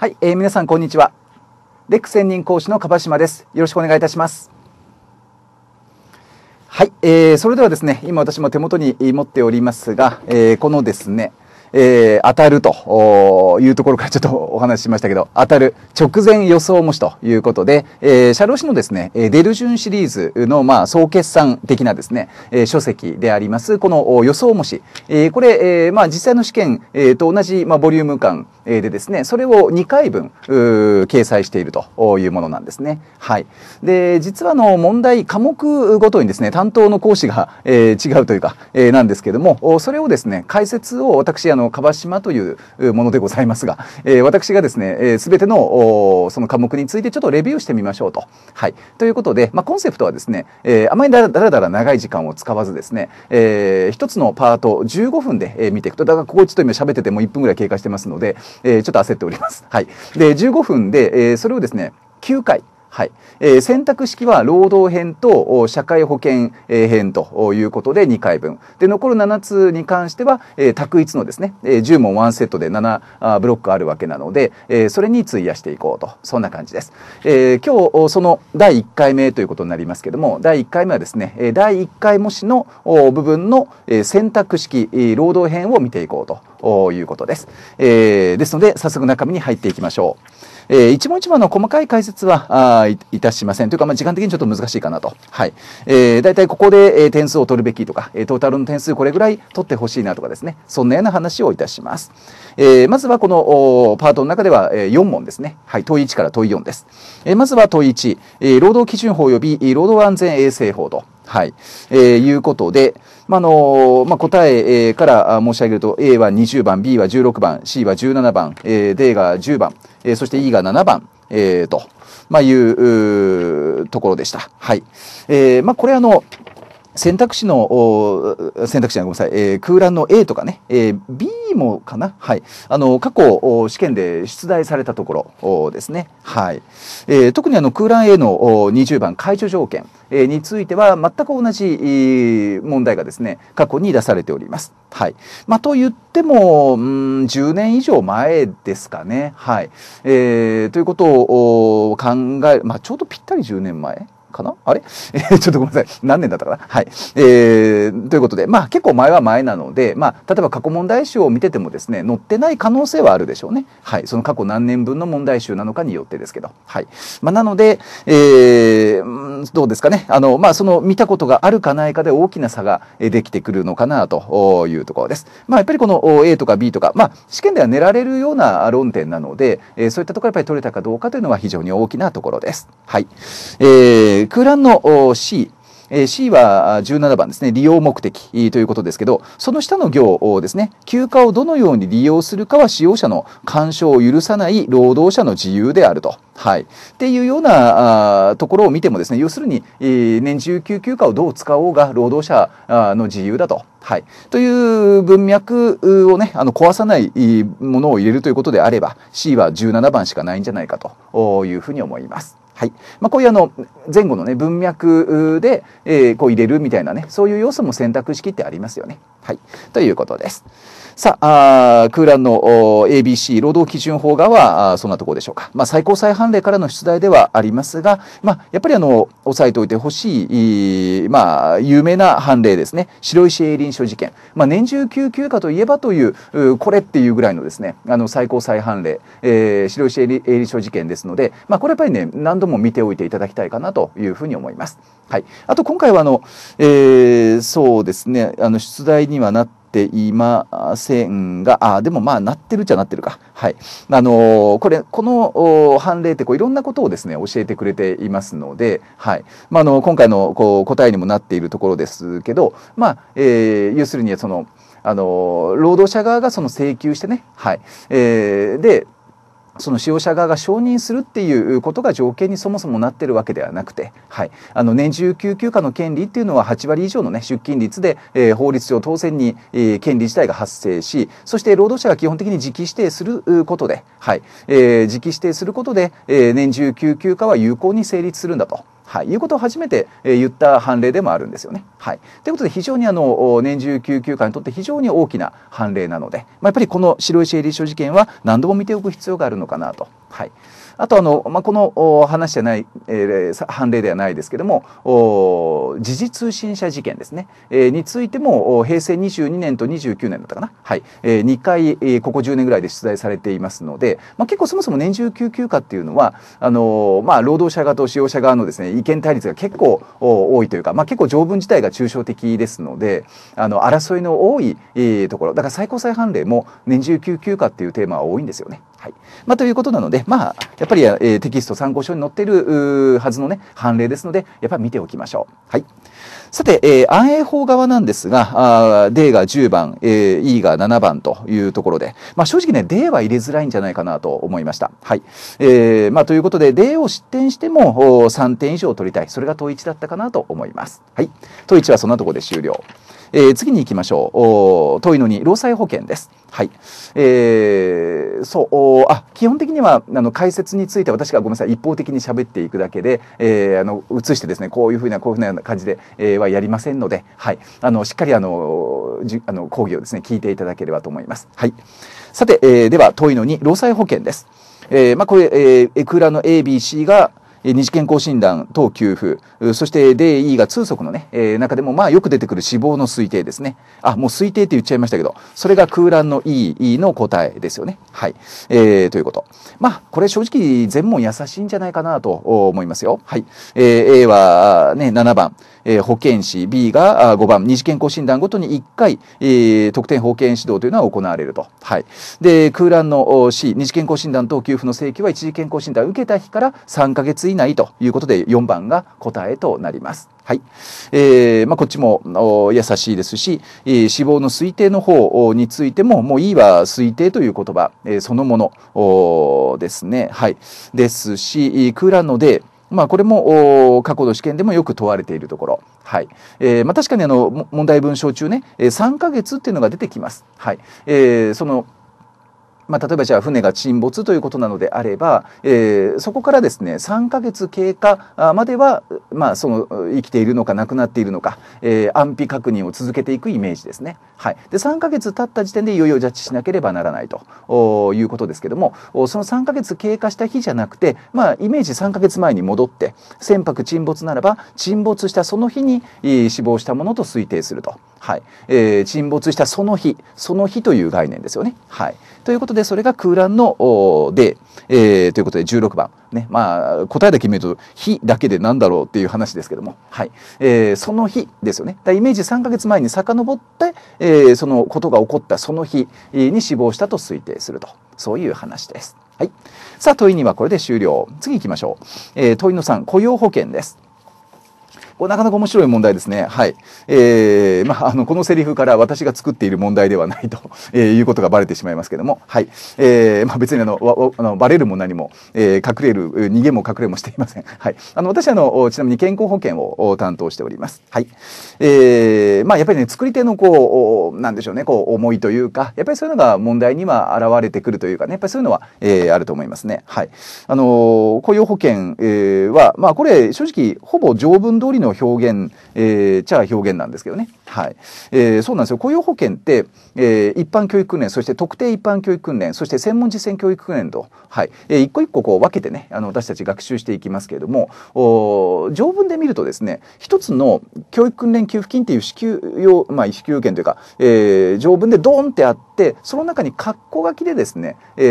はい、えー、皆さんこんにちは。レック専任講師の樺島です。よろしくお願いいたします。はい、えー、それではですね、今私も手元に持っておりますが、えー、このですね、えー、当たるというところからちょっと お話ししましたけど、当たる直前予想模試ということで、えー、社労士のですね、デルジュンシリーズの、まあ、総決算的なですね、えー、書籍であります、この予想模試、えー、これ、えー、まあ、実際の試験、えー、と同じ、まあ、ボリューム感、でですねそれを2回分掲載しているというものなんですね。はい、で実はの問題科目ごとにですね担当の講師が、えー、違うというか、えー、なんですけどもそれをですね解説を私あの樺島というものでございますが、えー、私がですね、えー、全てのその科目についてちょっとレビューしてみましょうと。はい、ということで、まあ、コンセプトはですね、えー、あまりだらだら長い時間を使わずですね、えー、1つのパート15分で、えー、見ていくとだからここちょっと今喋ってても1分ぐらい経過してますので、えー、ちょっと焦っております。はい。で、15分で、えー、それをですね、9回、はい。えー、選択式は労働編と社会保険編ということで2回分。で、残る7つに関しては、えー、択一のですね、えー、10問1セットで7ブロックあるわけなので、えー、それに費やしていこうと。そんな感じです。えー、今日、その第1回目ということになりますけども、第1回目はですね、第1回模試の部分の選択式、労働編を見ていこうということです。えー、ですので、早速中身に入っていきましょう。えー、一問一問の細かい解説はあいたしませんというか、まあ、時間的にちょっと難しいかなと、はいえー、大体ここで、えー、点数を取るべきとか、えー、トータルの点数これぐらい取ってほしいなとかですねそんなような話をいたします、えー、まずはこのパートの中では、えー、4問ですね、はい、問1から問4です、えー、まずは問1、えー、労働基準法及び労働安全衛生法とはい。えー、いうことで、まあ、あのー、まあ、答えから申し上げると、A は20番、B は16番、C は17番、えー、D が10番、えー、そして E が7番、えー、と、まあ、いうところでした。はい。えー、まあ、これあの、選択肢の、選択肢はごめんなさい、えー、空欄の A とかね、えー、B もかな、はい、あの過去試験で出題されたところですね、はいえー、特にあの空欄 A の20番解除条件、えー、については全く同じ問題がですね過去に出されております。はいまあ、と言っても、うん、10年以上前ですかね。はいえー、ということを考え、まあ、ちょうどぴったり10年前かなあれ ちょっとごめんなさい。何年だったかなはい。えー、ということで、まあ結構前は前なので、まあ、例えば過去問題集を見ててもですね、載ってない可能性はあるでしょうね。はい。その過去何年分の問題集なのかによってですけど。はい。まあ、なので、えー、どうですかね。あの、まあその見たことがあるかないかで大きな差ができてくるのかなというところです。まあやっぱりこの A とか B とか、まあ試験では練られるような論点なので、えー、そういったところやっぱり取れたかどうかというのは非常に大きなところです。はい。えーえー、空欄の C えー、C は17番ですね、利用目的ということですけど、その下の行ですね、休暇をどのように利用するかは使用者の干渉を許さない労働者の自由であると。はい。っていうようなところを見てもですね、要するに、えー、年中休休暇をどう使おうが労働者の自由だと。はい。という文脈をね、あの壊さないものを入れるということであれば、C は17番しかないんじゃないかというふうに思います。はい。まあ、こういうあの、前後のね、文脈で、えー、こう入れるみたいなね、そういう要素も選択式ってありますよね。はい。ということです。さあ、空欄の ABC 労働基準法側はそんなところでしょうか。まあ、最高裁判例からの出題ではありますが、まあ、やっぱりあの、押さえておいてほしい、まあ、有名な判例ですね。白石栄林署事件。まあ、年中救急科といえばという、これっていうぐらいのですね、あの、最高裁判例、えー、白石栄林署事件ですので、まあ、これやっぱりね、何度も見ておいていただきたいかなというふうに思います。はい。あと、今回はあの、えー、そうですね、あの、出題にはなってっていませんが、あでもまあなってるっちゃなってるか。はい。あのー、これ、この判例ってこういろんなことをですね、教えてくれていますので、はい。まあ、あの、今回のこう答えにもなっているところですけど、まあ、えー、要するにその、あのー、労働者側がその請求してね、はい。えー、で、その使用者側が承認するっていうことが条件にそもそもなってるわけではなくて、はい、あの年中休休暇の権利っていうのは8割以上の、ね、出勤率で、えー、法律上当然に、えー、権利自体が発生しそして労働者が基本的に時期指定することで、はいえー、自指定することで、えー、年中休休暇は有効に成立するんだと。はい、いうことを初めて、え言った判例でもあるんですよね。はい、ということで非常にあの年中救急科にとって非常に大きな判例なので、まあ、やっぱりこの白石リー書事件は何度も見ておく必要があるのかなとはい、あとあの、まあ、この話じゃない、えー、判例ではないですけども時事通信社事件ですね、えー、についても平成22年と29年だったかな、はいえー、2回、えー、ここ10年ぐらいで出題されていますので、まあ、結構そもそも年中休暇っていうのはあのー、まあ、労働者側と使用者側のです、ね、意見対立が結構多いというか、まあ、結構条文自体が抽象的ですのであの争いの多い、えー、ところだから最高裁判例も年中休暇っていうテーマは多いんですよね。はいまあ、ということなので、まあ、やっぱり、えー、テキスト参考書に載っているはずの、ね、判例ですのでやっぱり見ておきましょう。はい、さて、えー、安永法側なんですがあ D が10番、えー、E が7番というところで、まあ、正直ね D は入れづらいんじゃないかなと思いました。はいえーまあ、ということで D を失点しても3点以上取りたいそれが統一だったかなと思います。はい、統一はそんなところで終了。えー、次に行きましょう。遠いのに、労災保険です。はい。えー、そう、あ、基本的には、あの、解説について私がごめんなさい、一方的に喋っていくだけで、えー、あの、移してですね、こういうふうな、こういうふうな感じで、えー、はやりませんので、はい。あの、しっかり、あの、じあの講義をですね、聞いていただければと思います。はい。さて、えー、では、遠いのに、労災保険です。えーまあ、これ、えー、エクラの ABC が、二次健康診断等給付、そして d E が通則のね、えー、中でもまあよく出てくる死亡の推定ですね。あ、もう推定って言っちゃいましたけど、それが空欄の E、E の答えですよね。はい。えー、ということ。まあ、これ正直全問優しいんじゃないかなと思いますよ。はい。えー、A はね、7番、えー、保健師、B が5番、二次健康診断ごとに1回、えー、特典保健指導というのは行われると。はい。で、空欄の C、二次健康診断等給付の請求は一次健康診断受けた日から3ヶ月月以内ということで4番が答えとなります。はい。えー、まあ、こっちも優しいですし、えー、死亡の推定の方についても、もういいは推定という言葉、えー、そのものですね。はい。ですし、蔵ので、まあ、これも過去の試験でもよく問われているところ。はいえーまあ、確かにあの問題文章中ね、3ヶ月っていうのが出てきます。はいえー、そのまあ、例えばじゃあ船が沈没ということなのであれば、えー、そこからですね3ヶ月経過までは、まあ、その生きているのか亡くなっているのか、えー、安否確認を続けていくイメージですね。はい、で3ヶ月経った時点でいよいよジャッジしなければならないということですけどもその3ヶ月経過した日じゃなくて、まあ、イメージ3ヶ月前に戻って船舶沈没ならば沈没したその日に死亡したものと推定すると。はいえー、沈没したその日その日という概念ですよね。はい、ということでそれが空欄の「で」えー、ということで16番、ねまあ、答えだけ見ると「日」だけで何だろうっていう話ですけども、はいえー、その日ですよね。だイメージ3か月前に遡って、えー、そのことが起こったその日に死亡したと推定するとそういう話です。はい、さあ問いにはこれで終了次行きましょう、えー、問いの3雇用保険です。これなかなか面白い問題ですね。はい。えー、まあ、あの、このセリフから私が作っている問題ではないと、えー、いうことがバレてしまいますけども、はい。えー、まあ、別にあの、わあのバレるも何も、えー、隠れる、逃げも隠れもしていません。はい。あの、私あの、ちなみに健康保険を担当しております。はい。えー、まあ、やっぱりね、作り手のこう、なんでしょうね、こう、思いというか、やっぱりそういうのが問題には現れてくるというかね、やっぱりそういうのは、えー、あると思いますね。はい。あの、雇用保険、えー、は、まあ、これ、正直、ほぼ条文通りのの表現、えー、ちゃ表現なんですけどね。はいえー、そうなんですよ雇用保険って、えー、一般教育訓練そして特定一般教育訓練そして専門実践教育訓練と、はいえー、一個一個こう分けてねあの私たち学習していきますけれども条文で見るとですね一つの教育訓練給付金っていう支給要、まあ、支給要件というか、えー、条文でドーンってあってその中に括弧書きでですね、え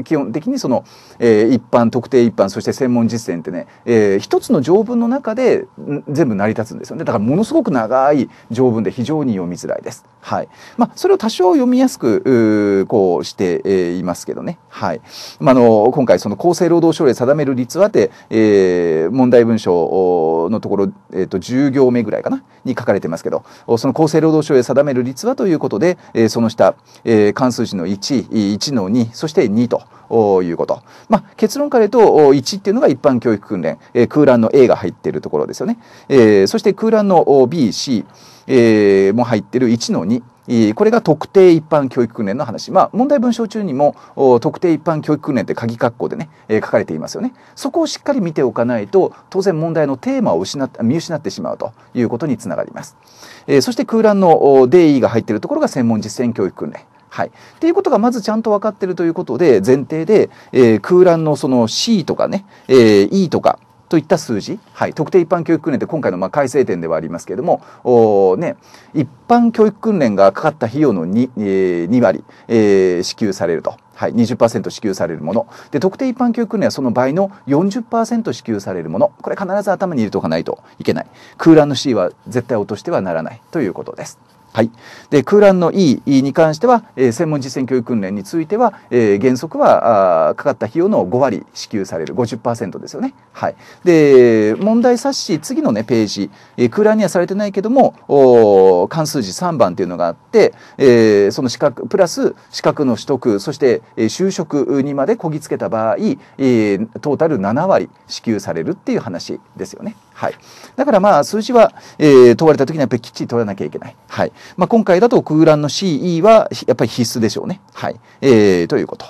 ー、基本的にその、えー、一般特定一般そして専門実践ってね、えー、一つの条文の中で全部成り立つんですよねだからものすごく長い条文で非常に読みづらいです。はい。まあ、それを多少読みやすく、こうして、えー、いますけどね。はい。まあ、の、今回、その厚生労働省令定める立って、えー、問題文書のところ、えっ、ー、と、10行目ぐらいかな、に書かれてますけど、その厚生労働省令定める立話ということで、えー、その下、えー、関数字の1、1の2、そして2と。いうこと。まあ、結論から言うと、1っていうのが一般教育訓練、えー、空欄の A が入っているところですよね。えー、そして空欄の B、C、えー、も入ってる1の2、これが特定一般教育訓練の話まあ問題文章中にも特定一般教育訓練って鍵括弧でね、えー、書かれていますよねそこをしっかり見ておかないと当然問題のテーマを失っ見失ってしまうということにつながります、えー、そして空欄の DE が入っているところが専門実践教育訓練はい、っていうことがまずちゃんと分かってるということで前提で、えー、空欄のその C とかね、えー、E とかといった数字、はい、特定一般教育訓練って今回のまあ改正点ではありますけれどもお、ね、一般教育訓練がかかった費用の 2,、えー、2割、えー、支給されると。はい、20%支給されるもので特定一般教育訓練はその倍の40%支給されるものこれ必ず頭に入れておかないといけない空欄の C は絶対落としてはならないということです。はい、で空欄の E に関しては、えー、専門実践教育訓練については、えー、原則はあかかった費用の5割支給される50%ですよね。はい、で問題冊子次の、ね、ページ、えー、空欄にはされてないけどもお関数字3番というのがあって、えー、その資格プラス資格の取得そして、えー、就職にまでこぎつけた場合、えー、トータル7割支給されるっていう話ですよね。はい、だからまあ数字は、えー、問われた時にはやっぱりきっちり取らなきゃいけない。はいまあ、今回だと空欄の CE はやっぱり必須でしょうね。はい、えー、ということ。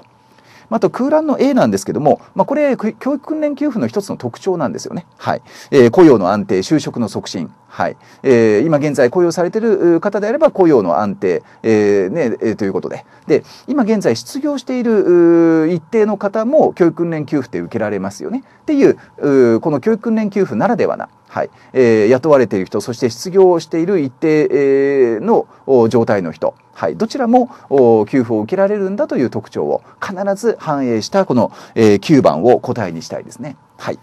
あと空欄の A なんですけども、まあ、これ教育訓練給付の一つの特徴なんですよね。はいえー、雇用の安定就職の促進はいえー、今現在雇用されてる方であれば雇用の安定、えーねえー、ということでで今現在失業している一定の方も教育訓練給付って受けられますよねっていうこの教育訓練給付ならではな、はいえー、雇われている人そして失業している一定、えー、の状態の人、はい、どちらも給付を受けられるんだという特徴を必ず反映したこの、えー、9番を答えにしたいですね。はい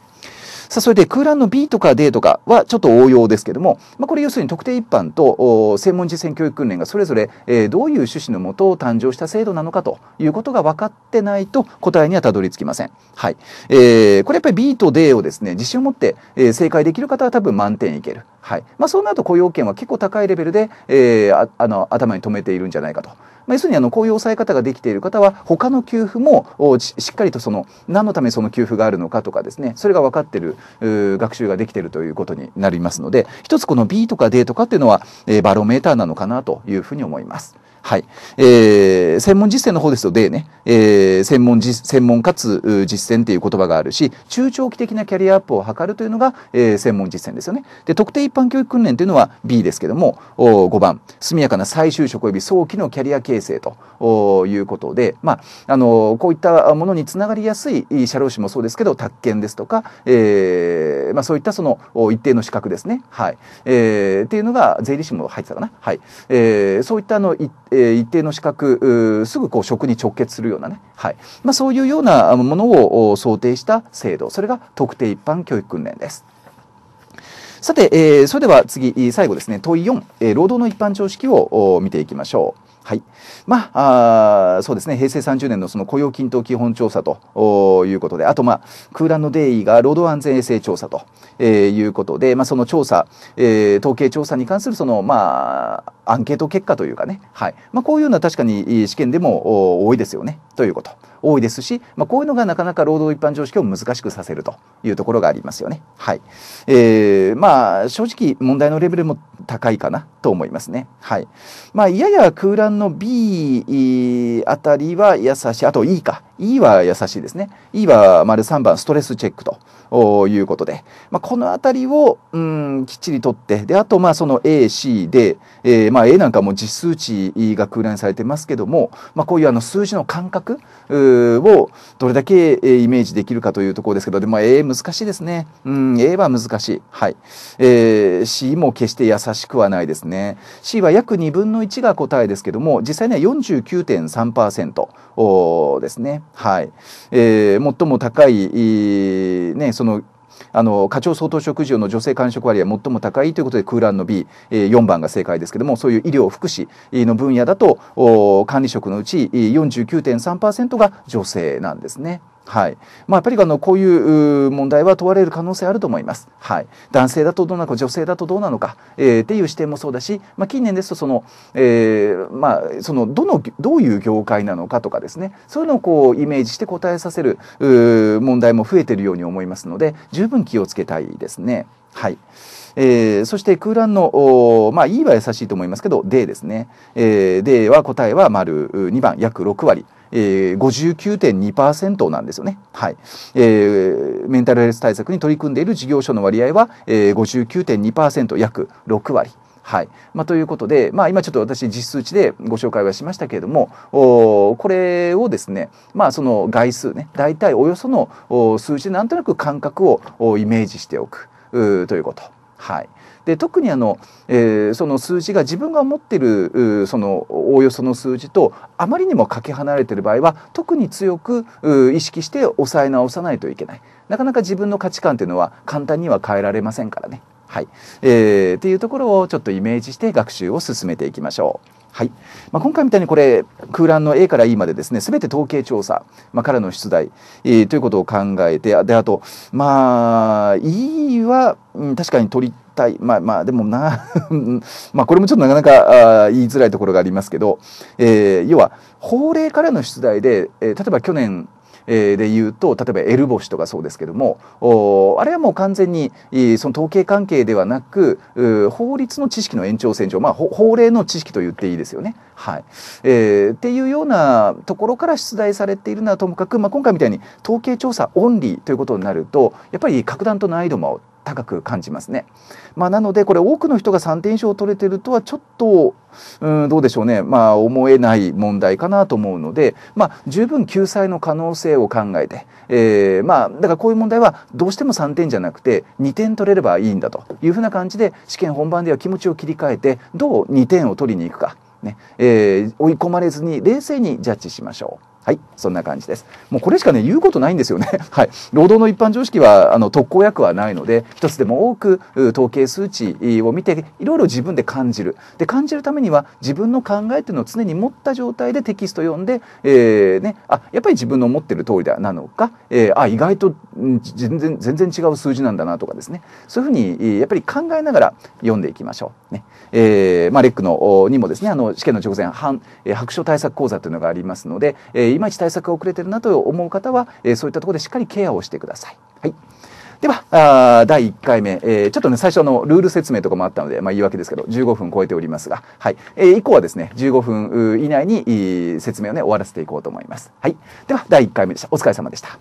さあ、それで空欄の B とか D とかはちょっと応用ですけども、まあ、これ要するに特定一般と専門実践教育訓練がそれぞれ、えー、どういう趣旨のもと誕生した制度なのかということが分かってないと答えにはたどり着きません。はい。えー、これやっぱり B と D をですね、自信を持って、えー、正解できる方は多分満点いける。はいまあ、そうなると雇用権は結構高いレベルで、えー、あの頭に留めているんじゃないかと。まあ、要するにあのこういう抑え方ができている方は他の給付もしっかりとその何のためにその給付があるのかとかですねそれが分かっている学習ができているということになりますので一つこの B とか D とかっていうのは、えバロメーターなのかなというふうに思います。はい。えー、専門実践の方ですと、でね、えー、専門実、専門かつ実践っていう言葉があるし、中長期的なキャリアアップを図るというのが、えー、専門実践ですよね。で、特定一般教育訓練というのは B ですけども、5番、速やかな再就職及び早期のキャリア形成ということで、まあ、あの、こういったものにつながりやすい社労士もそうですけど、宅建ですとか、えー、まあ、そういったその一定の資格ですね。はい。えー、っていうのが税理士も入ってたかな。はい。えー、そういったあの、え一定の資格すぐこう職に直結するようなね、はいまあ、そういうようなものを想定した制度それが特定一般教育訓練です。さて、えー、それでは次、最後ですね、問4、えー、労働の一般常識を見ていきましょう。はいまあ、あそうですね平成30年のその雇用均等基本調査ということであと、まあ、空欄のデイが労働安全衛生調査と、えー、いうことで、まあ、その調査、えー、統計調査に関するその、まあ、アンケート結果というかね、はいまあ、こういうのは確かに試験でも多いですよねということ多いですし、まあ、こういうのがなかなか労働一般常識を難しくさせるというところがありますよね。はいえー、まあ、正直問題のレベルも高いかなと思いますね。はいまあ、やや空欄番の B あたりは優しい。あと E か。E は優しいですね。E は丸3番ストレスチェックということで、まあ、この辺りをうんきっちりとって、であとまあその A、C で、えー、まあ A なんかも実数値が空欄されてますけども、まあ、こういうあの数字の感覚をどれだけイメージできるかというところですけど、でも A 難しいですね。うん、A は難しい。はい。えー、C も決して優しくはないですね。C は約2分の1が答えですけども、実際には49.3%ですね。はい、えー、最も高い、ね、そのあの課長当食職業の女性間職割合最も高いということで空欄の B4、えー、番が正解ですけどもそういう医療福祉の分野だと管理職のうち49.3%が女性なんですね。はい。まあ、やっぱりあの、こういう問題は問われる可能性あると思います。はい。男性だとどうなのか、女性だとどうなのか、えー、っていう視点もそうだし、まあ、近年ですと、その、えー、まあ、その、どの、どういう業界なのかとかですね、そういうのをこう、イメージして答えさせる、問題も増えているように思いますので、十分気をつけたいですね。はい。えー、そして空欄の、まあ、E は優しいと思いますけど、D ですね。えー、D は答えは丸2番、約6割。えー、59.2%なんですよね、はいえー、メンタルヘルス対策に取り組んでいる事業所の割合は、えー、59.2%約6割。はいまあ、ということで、まあ、今ちょっと私実数値でご紹介はしましたけれどもおこれをですね、まあ、その概数ね大体およその数字でなんとなく感覚をイメージしておくということ。はいで特にあの、えー、その数字が自分が持ってるそのおおよその数字とあまりにもかけ離れてる場合は特に強く意識して抑え直さないといけない。なかなか自分の価値観というのは簡単には変えられませんからね。はい、えー、っていうところをちょっとイメージして学習を進めていきましょう。はいまあ、今回みたいにこれ空欄の A から E までですね全て統計調査、まあ、からの出題、えー、ということを考えてであとまあ E は、うん、確かに取り体まあまあでもな まあこれもちょっとなかなかあ言いづらいところがありますけど、えー、要は法令からの出題で、えー、例えば去年で言うと例えばエルボシとかそうですけどもあれはもう完全にその統計関係ではなく法律の知識の延長線上、まあ、法令の知識と言っていいですよね。はいえー、っていうようなところから出題されているのはともかく、まあ、今回みたいに統計調査オンリーということになるとやっぱり格段と難易度も高く感じますね。まあ、なのでこれ多くの人が3点以上取れてるとはちょっとうんどうでしょうね、まあ、思えない問題かなと思うので、まあ、十分救済の可能性を考えて、えー、まあ、だからこういう問題はどうしても3点じゃなくて2点取れればいいんだというふうな感じで試験本番では気持ちを切り替えてどう2点を取りに行くか、ねえー、追い込まれずに冷静にジャッジしましょう。はい、そんな感じです。もうこれしかね、言うことないんですよね。はい。労働の一般常識は、あの、特効薬はないので、一つでも多く、統計数値を見て、いろいろ自分で感じる。で、感じるためには、自分の考えっていうのを常に持った状態でテキスト読んで、えー、ね、あ、やっぱり自分の思ってる通りだ、なのか、えー、あ、意外と、全然、全然違う数字なんだなとかですね。そういうふうに、やっぱり考えながら読んでいきましょう。ね。えー、まあ、レックの、にもですね、あの、試験の直前、反、白書対策講座というのがありますので、えーいまいち対策が遅れてるなと思う方は、えそういったところでしっかりケアをしてください。はい。では、第1回目、えちょっとね、最初のルール説明とかもあったので、まあ、言い訳ですけど、15分超えておりますが、はい。え以降はですね、15分以内に説明をね、終わらせていこうと思います。はい。では、第1回目でした。お疲れ様でした。